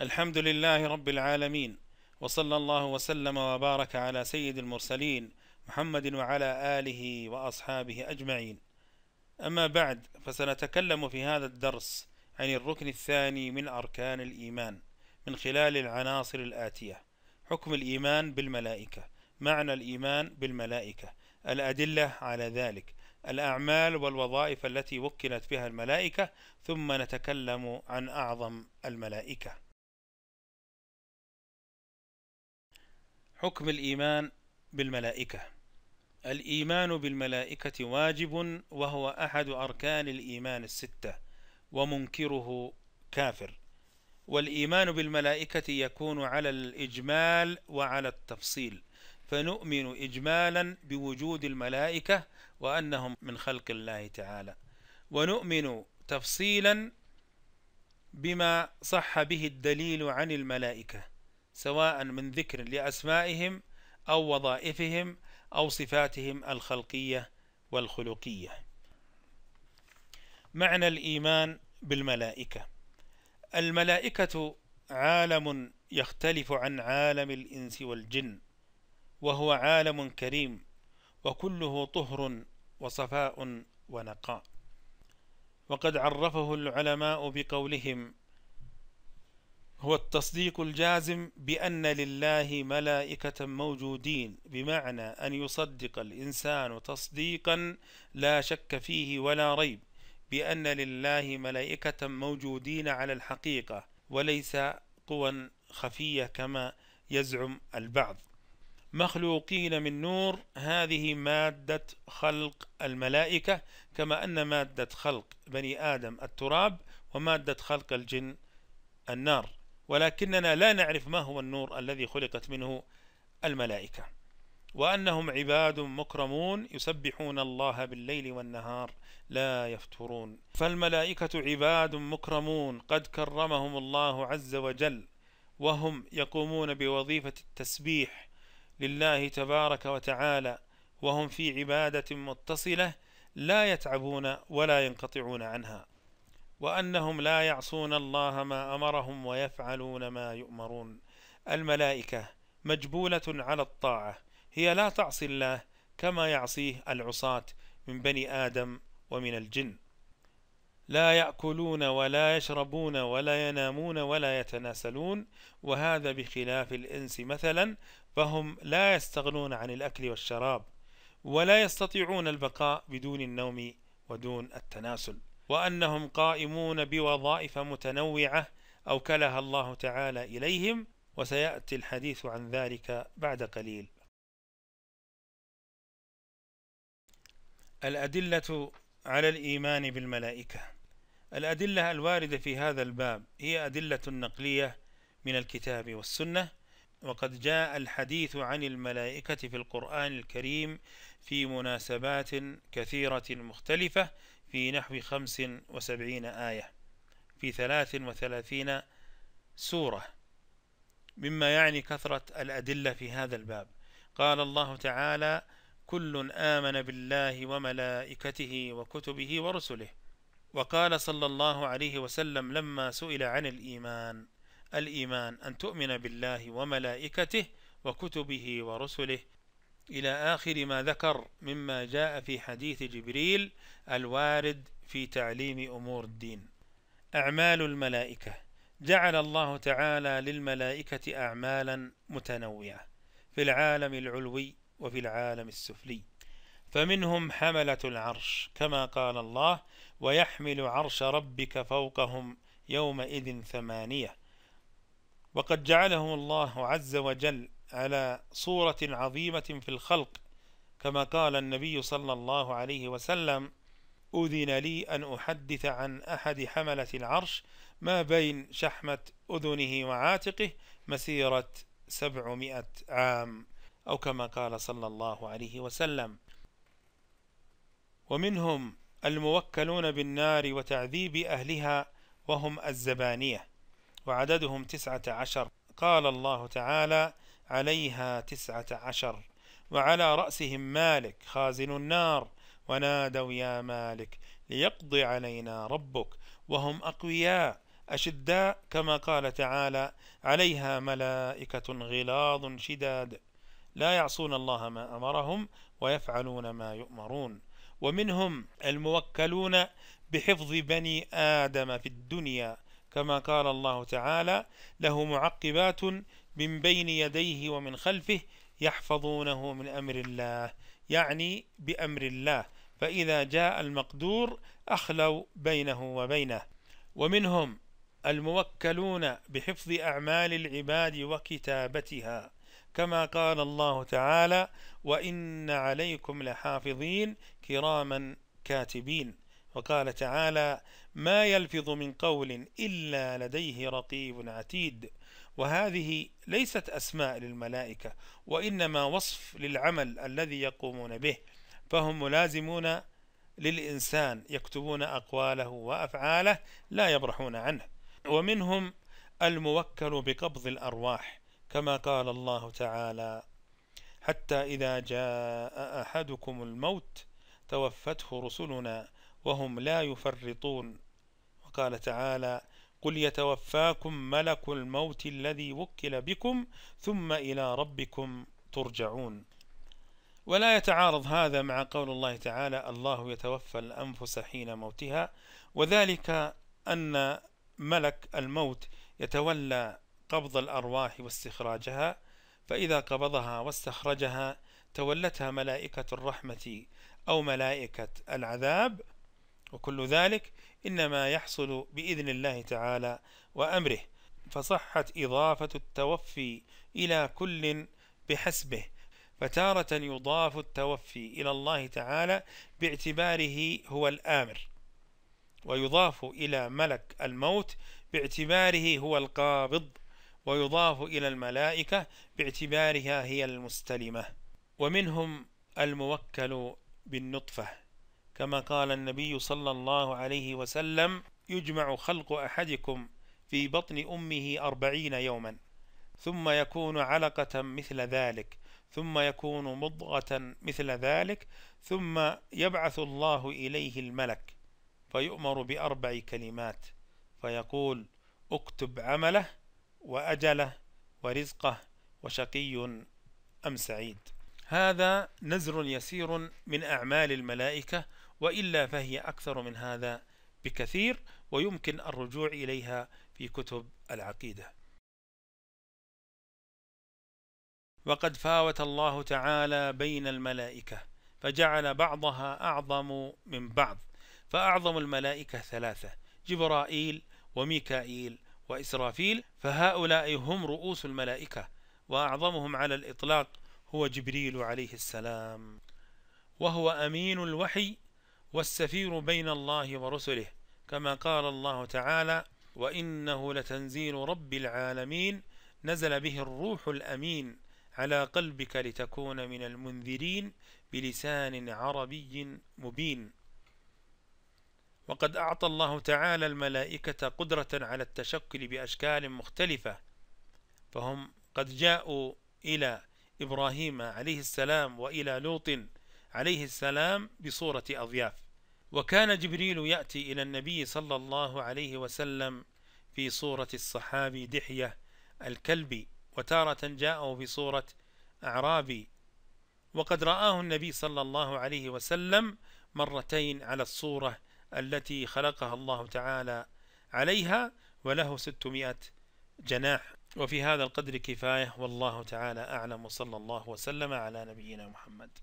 الحمد لله رب العالمين وصلى الله وسلم وبارك على سيد المرسلين محمد وعلى آله وأصحابه أجمعين أما بعد فسنتكلم في هذا الدرس عن الركن الثاني من أركان الإيمان من خلال العناصر الآتية حكم الإيمان بالملائكة معنى الإيمان بالملائكة الأدلة على ذلك الأعمال والوظائف التي وكلت بها الملائكة ثم نتكلم عن أعظم الملائكة حكم الإيمان بالملائكة الإيمان بالملائكة واجب وهو أحد أركان الإيمان الستة ومنكره كافر والإيمان بالملائكة يكون على الإجمال وعلى التفصيل فنؤمن إجمالا بوجود الملائكة وأنهم من خلق الله تعالى ونؤمن تفصيلا بما صح به الدليل عن الملائكة سواء من ذكر لأسمائهم أو وظائفهم أو صفاتهم الخلقية والخلقية معنى الإيمان بالملائكة الملائكة عالم يختلف عن عالم الإنس والجن وهو عالم كريم وكله طهر وصفاء ونقاء وقد عرفه العلماء بقولهم هو التصديق الجازم بأن لله ملائكة موجودين بمعنى أن يصدق الإنسان تصديقا لا شك فيه ولا ريب بأن لله ملائكة موجودين على الحقيقة وليس قوى خفية كما يزعم البعض مخلوقين من نور هذه مادة خلق الملائكة كما أن مادة خلق بني آدم التراب ومادة خلق الجن النار ولكننا لا نعرف ما هو النور الذي خلقت منه الملائكة وأنهم عباد مكرمون يسبحون الله بالليل والنهار لا يفترون فالملائكة عباد مكرمون قد كرمهم الله عز وجل وهم يقومون بوظيفة التسبيح لله تبارك وتعالى وهم في عبادة متصلة لا يتعبون ولا ينقطعون عنها وأنهم لا يعصون الله ما أمرهم ويفعلون ما يؤمرون الملائكة مجبولة على الطاعة هي لا تعصي الله كما يعصيه العصاة من بني آدم ومن الجن لا يأكلون ولا يشربون ولا ينامون ولا يتناسلون وهذا بخلاف الإنس مثلا فهم لا يستغنون عن الأكل والشراب ولا يستطيعون البقاء بدون النوم ودون التناسل وأنهم قائمون بوظائف متنوعة أوكلها الله تعالى إليهم وسيأتي الحديث عن ذلك بعد قليل الأدلة على الإيمان بالملائكة الأدلة الواردة في هذا الباب هي أدلة نقلية من الكتاب والسنة وقد جاء الحديث عن الملائكة في القرآن الكريم في مناسبات كثيرة مختلفة في نحو خمس وسبعين آية في ثلاث وثلاثين سورة مما يعني كثرة الأدلة في هذا الباب قال الله تعالى كل آمن بالله وملائكته وكتبه ورسله وقال صلى الله عليه وسلم لما سئل عن الإيمان الإيمان أن تؤمن بالله وملائكته وكتبه ورسله إلى آخر ما ذكر مما جاء في حديث جبريل الوارد في تعليم أمور الدين أعمال الملائكة جعل الله تعالى للملائكة أعمالا متنوعة في العالم العلوي وفي العالم السفلي فمنهم حملة العرش كما قال الله ويحمل عرش ربك فوقهم يومئذ ثمانية وقد جعلهم الله عز وجل على صورة عظيمة في الخلق كما قال النبي صلى الله عليه وسلم أذن لي أن أحدث عن أحد حملة العرش ما بين شحمة أذنه وعاتقه مسيرة سبعمائة عام أو كما قال صلى الله عليه وسلم ومنهم الموكلون بالنار وتعذيب أهلها وهم الزبانية وعددهم تسعة عشر قال الله تعالى عليها تسعة عشر وعلى رأسهم مالك خازن النار ونادوا يا مالك ليقضي علينا ربك وهم أقوياء أشداء كما قال تعالى عليها ملائكة غلاظ شداد لا يعصون الله ما أمرهم ويفعلون ما يؤمرون ومنهم الموكلون بحفظ بني آدم في الدنيا كما قال الله تعالى له معقبات من بين يديه ومن خلفه يحفظونه من أمر الله يعني بأمر الله فإذا جاء المقدور أخلوا بينه وبينه ومنهم الموكلون بحفظ أعمال العباد وكتابتها كما قال الله تعالى وإن عليكم لحافظين كراما كاتبين وقال تعالى ما يلفظ من قول إلا لديه رقيب عتيد وهذه ليست أسماء للملائكة وإنما وصف للعمل الذي يقومون به فهم ملازمون للإنسان يكتبون أقواله وأفعاله لا يبرحون عنه ومنهم الموكل بقبض الأرواح كما قال الله تعالى حتى إذا جاء أحدكم الموت توفته رسلنا وهم لا يفرطون وقال تعالى قل يتوفاكم ملك الموت الذي وكل بكم ثم إلى ربكم ترجعون ولا يتعارض هذا مع قول الله تعالى الله يتوفى الأنفس حين موتها وذلك أن ملك الموت يتولى قبض الأرواح واستخراجها فإذا قبضها واستخرجها تولتها ملائكة الرحمة أو ملائكة العذاب وكل ذلك إنما يحصل بإذن الله تعالى وأمره فصحت إضافة التوفي إلى كل بحسبه فتارة يضاف التوفي إلى الله تعالى باعتباره هو الآمر ويضاف إلى ملك الموت باعتباره هو القابض ويضاف إلى الملائكة باعتبارها هي المستلمة ومنهم الموكل بالنطفة كما قال النبي صلى الله عليه وسلم يجمع خلق أحدكم في بطن أمه أربعين يوما ثم يكون علقة مثل ذلك ثم يكون مضغة مثل ذلك ثم يبعث الله إليه الملك فيؤمر بأربع كلمات فيقول اكتب عمله وأجله ورزقه وشقي أم سعيد هذا نزر يسير من أعمال الملائكة وإلا فهي أكثر من هذا بكثير ويمكن الرجوع إليها في كتب العقيدة وقد فاوت الله تعالى بين الملائكة فجعل بعضها أعظم من بعض فأعظم الملائكة ثلاثة جبرائيل وميكائيل وإسرافيل فهؤلاء هم رؤوس الملائكة وأعظمهم على الإطلاق هو جبريل عليه السلام وهو أمين الوحي والسفير بين الله ورسله كما قال الله تعالى وإنه لتنزيل رب العالمين نزل به الروح الأمين على قلبك لتكون من المنذرين بلسان عربي مبين وقد أعطى الله تعالى الملائكة قدرة على التشكل بأشكال مختلفة فهم قد جاءوا إلى إبراهيم عليه السلام وإلى لوط عليه السلام بصورة أضياف وكان جبريل يأتي إلى النبي صلى الله عليه وسلم في صورة الصحابي دحية الكلبي وتارة جاءه في صورة أعرابي وقد رآه النبي صلى الله عليه وسلم مرتين على الصورة التي خلقها الله تعالى عليها وله 600 جناح وفي هذا القدر كفاية والله تعالى أعلم صلى الله وسلم على نبينا محمد